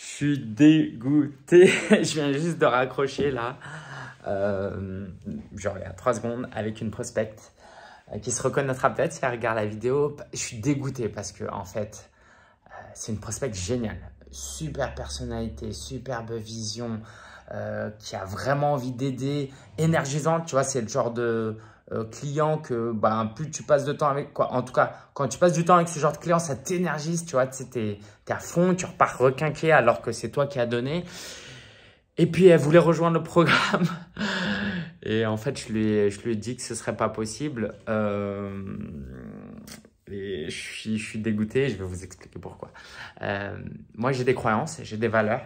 Je suis dégoûté. je viens juste de raccrocher là. Euh, je regarde trois 3 secondes avec une prospecte euh, qui se reconnaîtra peut-être si elle regarde la vidéo. Je suis dégoûté parce que en fait, euh, c'est une prospecte géniale. Super personnalité, superbe vision, qui a vraiment envie d'aider, énergisante. Tu vois, c'est le genre de, euh, client que bah plus tu passes de temps avec, quoi. en tout cas, quand tu passes du temps avec ce genre de client, ça t'énergise, tu vois, tu es, à fond, tu repars requinqué alors que c'est toi qui as donné. Et puis, elle voulait rejoindre le programme. Et en fait, je lui ai, je lui ai dit que ce serait pas possible. Euh, et je suis, je suis, dégoûté, je vais vous expliquer pourquoi. Euh, moi, j'ai des croyances, j'ai des valeurs.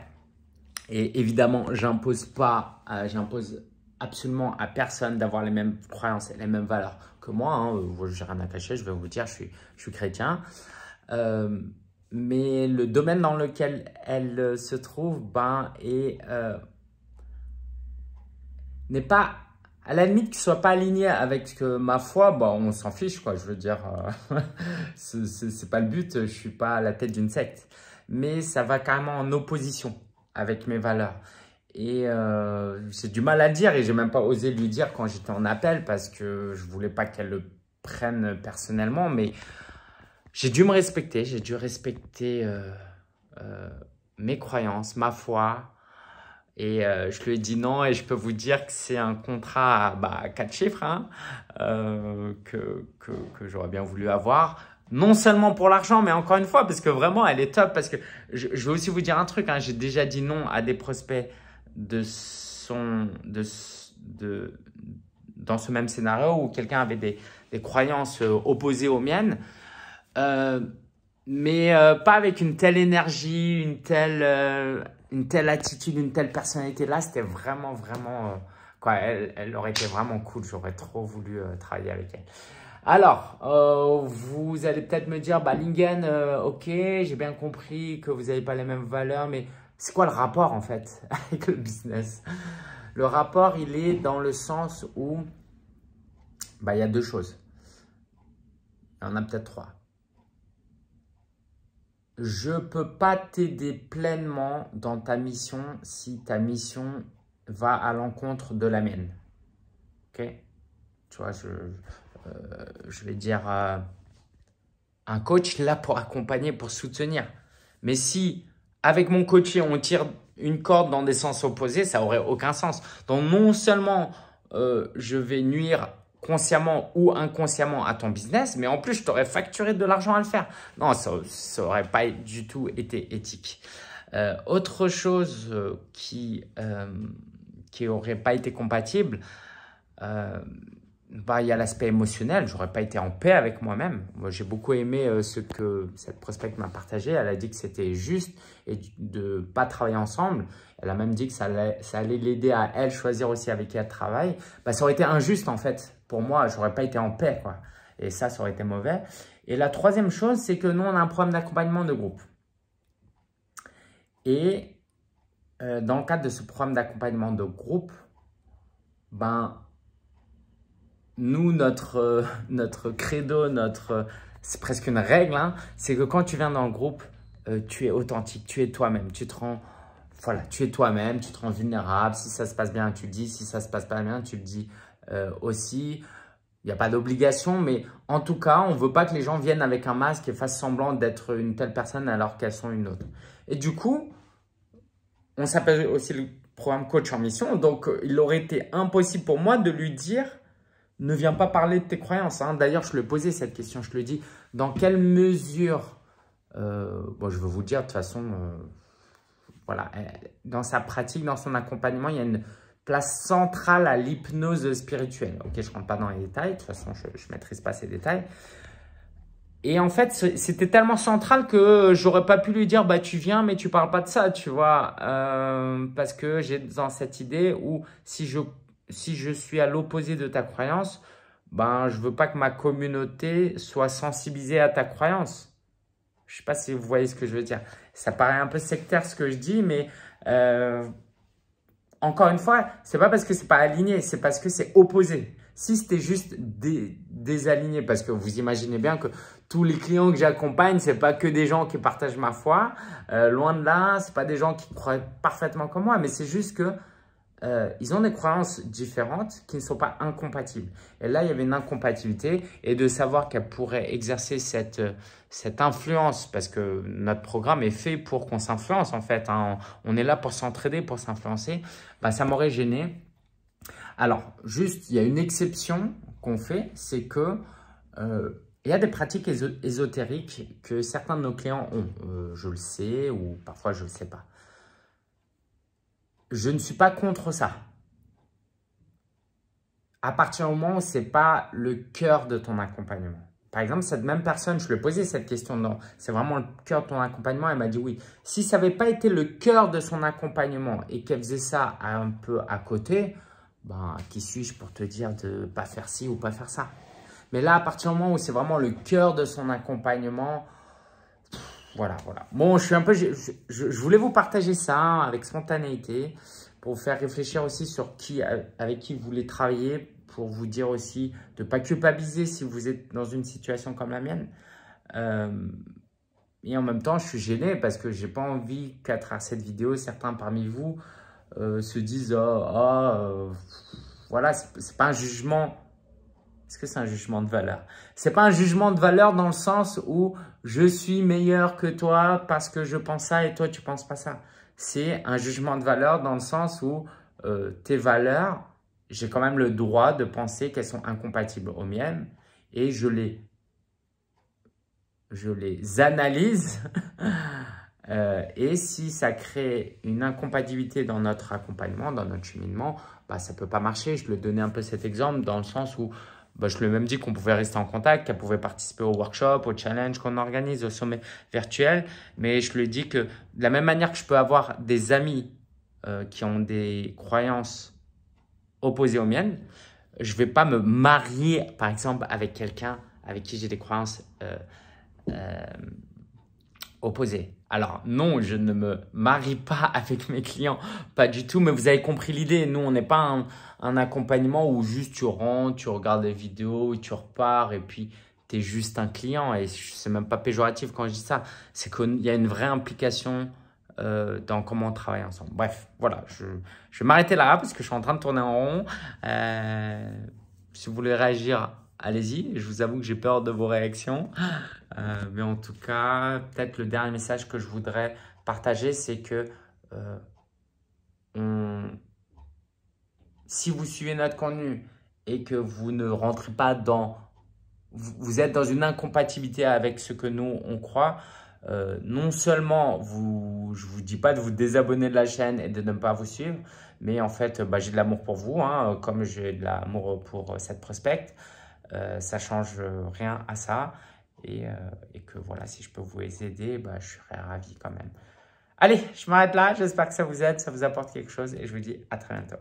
Et évidemment, j'impose pas, j'impose absolument à personne d'avoir les mêmes croyances et les mêmes valeurs que moi. Hein. Euh, je n'ai rien à cacher, je vais vous dire, je suis, je suis chrétien. Euh, mais le domaine dans lequel elle euh, se trouve ben, n'est pas, à la limite, qu'il ne soit pas aligné avec que ma foi, bah, on s'en fiche, quoi. Je veux dire, c'est pas le but, je ne suis pas à la tête d'une secte. Mais ça va carrément en opposition avec mes valeurs. Et c'est euh, du mal à dire et j'ai même pas osé lui dire quand j'étais en appel parce que je voulais pas qu'elle le prenne personnellement. Mais j'ai dû me respecter, j'ai dû respecter euh, euh, mes croyances, ma foi. Et je lui ai dit non et je peux vous dire que c'est un contrat à bah, quatre chiffres hein, que, que, que j'aurais bien voulu avoir non seulement pour l'argent, mais encore une fois, parce que vraiment, elle est top. Parce que je, vais aussi vous dire un truc, hein. j'ai déjà dit non à des prospects de son, de, de, dans ce même scénario où quelqu'un avait des, des, croyances euh, opposées aux miennes, euh, mais euh, pas avec une telle énergie, une telle, une telle attitude, une telle personnalité. Là, c'était vraiment, vraiment... quoi, elle, elle, aurait été vraiment cool. J'aurais trop voulu travailler avec elle. Alors, vous allez peut-être me dire, bah, Lingen, ok, j'ai bien compris que vous n'avez pas les mêmes valeurs, mais c'est quoi le rapport, en fait, avec le business Le rapport, il est dans le sens où bah, il y a deux choses. Il y en a peut-être trois. Je ne peux pas t'aider pleinement dans ta mission si ta mission va à l'encontre de la mienne. Ok Tu vois, je, euh, vais dire... Euh, un coach là pour accompagner, pour soutenir. Mais si avec mon coaché, on tire une corde dans des sens opposés, ça aurait aucun sens. Donc non seulement euh, je vais nuire consciemment ou inconsciemment à ton business, mais en plus je t'aurais facturé de l'argent à le faire. Non, ça n'aurait pas du tout été éthique. Euh, autre chose euh, qui n'aurait pas été compatible, bah, il y a l'aspect émotionnel. J'aurais pas été en paix avec moi-même. Moi, j'ai beaucoup aimé euh, ce que cette prospecte m'a partagé. Elle a dit que c'était juste et de pas travailler ensemble. Elle a même dit que ça allait, ça allait l'aider à elle choisir aussi avec qui elle travaille. Bah, ça aurait été injuste en fait. Pour moi, j'aurais pas été en paix, quoi. Et ça, ça aurait été mauvais. Et la troisième chose, c'est que nous, on a un problème d'accompagnement de groupe. Et euh, dans le cadre de ce programme d'accompagnement de groupe, ben, nous, notre, euh, notre credo, notre, euh, c'est presque une règle, hein, c'est que quand tu viens dans le groupe, euh, tu es authentique, tu es toi-même, tu te rends, voilà, tu es toi-même, tu te rends vulnérable. Si ça se passe bien, tu le dis. Si ça se passe pas bien, tu le dis aussi. Il n'y a pas d'obligation, mais en tout cas, on ne veut pas que les gens viennent avec un masque et fassent semblant d'être une telle personne alors qu'elles sont une autre. Et du coup, on s'appelle aussi le programme coach en mission, donc il aurait été impossible pour moi de lui dire ne viens pas parler de tes croyances. Hein. D'ailleurs, je le posais cette question, je le dis. Dans quelle mesure, euh, bon, je veux vous dire de toute façon, euh, voilà, euh, dans sa pratique, dans son accompagnement, il y a une place centrale à l'hypnose spirituelle. Ok, je ne rentre pas dans les détails, de toute façon, je ne maîtrise pas ces détails. Et en fait, c'était tellement central que j'aurais pas pu lui dire, bah tu viens, mais tu parles pas de ça, tu vois, parce que j'ai dans cette idée où si je si je suis à l'opposé de ta croyance, ben, je veux pas que ma communauté soit sensibilisée à ta croyance. Je sais pas si vous voyez ce que je veux dire. Ça paraît un peu sectaire ce que je dis, mais euh, encore une fois, c'est pas parce que c'est pas aligné, c'est parce que c'est opposé. Si c'était juste désaligné, parce que vous imaginez bien que tous les clients que j'accompagne, c'est pas que des gens qui partagent ma foi, euh, loin de là, c'est pas des gens qui croient parfaitement comme moi, mais c'est juste que euh, ils ont des croyances différentes qui ne sont pas incompatibles. Et là, il y avait une incompatibilité et de savoir qu'elle pourrait exercer cette, euh, influence, parce que notre programme est fait pour qu'on s'influence en fait, hein. on est là pour s'entraider, pour s'influencer, bah, ça m'aurait gêné. Alors, juste, il y a une exception qu'on fait, c'est que euh, il y a des pratiques ésotériques que certains de nos clients ont, je le sais ou parfois je ne le sais pas je ne suis pas contre ça. À partir du moment où ce n'est pas le cœur de ton accompagnement. Par exemple, cette même personne, je lui ai posé cette question, non, c'est vraiment le cœur de ton accompagnement, elle m'a dit oui. Si ça n'avait pas été le cœur de son accompagnement et qu'elle faisait ça un peu à côté, ben, qui suis-je pour te dire de ne pas faire ci ou pas faire ça Mais là, à partir du moment où c'est vraiment le cœur de son accompagnement, voilà, voilà. Bon, je suis un peu, je, je, voulais vous partager ça hein, avec spontanéité pour vous faire réfléchir aussi sur qui, euh, avec qui vous voulez travailler, pour vous dire aussi de ne pas culpabiliser si vous êtes dans une situation comme la mienne. Euh, et en même temps, je suis gêné parce que j'ai pas envie qu'à travers cette vidéo, certains parmi vous euh, se disent oh, oh voilà, c'est pas un jugement. Est-ce que c'est un jugement de valeur C'est pas un jugement de valeur dans le sens où je suis meilleur que toi parce que je pense ça et toi tu penses pas ça. C'est un jugement de valeur dans le sens où euh, tes valeurs, j'ai quand même le droit de penser qu'elles sont incompatibles aux miennes et je les, je les analyse. Euh, et si ça crée une incompatibilité dans notre accompagnement, dans notre cheminement, bah, ça ne peut pas marcher. Je le donnais un peu cet exemple dans le sens où bah, je lui ai même dit qu'on pouvait rester en contact, qu'elle pouvait participer au workshop, au challenge qu'on organise, au sommet virtuel. Mais je lui ai dit que de la même manière que je peux avoir des amis euh, qui ont des croyances opposées aux miennes, je ne vais pas me marier, par exemple, avec quelqu'un avec qui j'ai des croyances euh, euh, opposées. Alors non, je ne me marie pas avec mes clients, pas du tout, mais vous avez compris l'idée. Nous, on n'est pas un, accompagnement où juste tu rentres, tu regardes des vidéos, tu repars et puis tu es juste un client. Et c'est même pas péjoratif quand je dis ça. C'est qu'il y a une vraie implication euh, dans comment on travaille ensemble. Bref, voilà, je, vais m'arrêter là parce que je suis en train de tourner en rond. Euh, si vous voulez réagir allez-y. Je vous avoue que j'ai peur de vos réactions. Euh, mais en tout cas, peut-être le dernier message que je voudrais partager, c'est que euh, si vous suivez notre contenu et que vous ne rentrez pas dans... Vous êtes dans une incompatibilité avec ce que nous, on croit. Euh, non seulement vous, je vous dis pas de vous désabonner de la chaîne et de ne pas vous suivre, mais en fait, bah, j'ai de l'amour pour vous, hein, comme j'ai de l'amour pour cette prospecte. Euh, ça change euh, rien à ça. Euh, et, que voilà, si je peux vous aider, bah, je serais ravi quand même. Allez, je m'arrête là. J'espère que ça vous aide, ça vous apporte quelque chose et je vous dis à très bientôt.